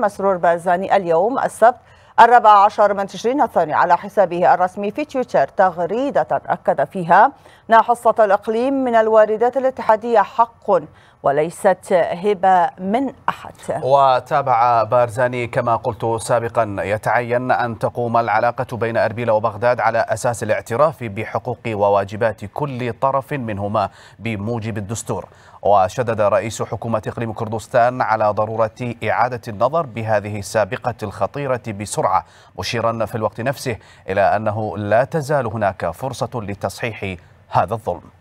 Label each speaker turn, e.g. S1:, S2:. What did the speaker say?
S1: مسرور بازاني اليوم السبت الرابع عشر من تشرين الثاني على حسابه الرسمي في تويتر تغريدة أكد فيها أن حصة الإقليم من الواردات الاتحادية حق وليست هبة من أحد
S2: وتابع بارزاني كما قلت سابقا يتعين أن تقوم العلاقة بين أربيل وبغداد على أساس الاعتراف بحقوق وواجبات كل طرف منهما بموجب الدستور وشدد رئيس حكومة إقليم كردستان على ضرورة إعادة النظر بهذه السابقة الخطيرة بسرعة بسرعة مشيرا في الوقت نفسه إلى أنه لا تزال هناك فرصة لتصحيح هذا الظلم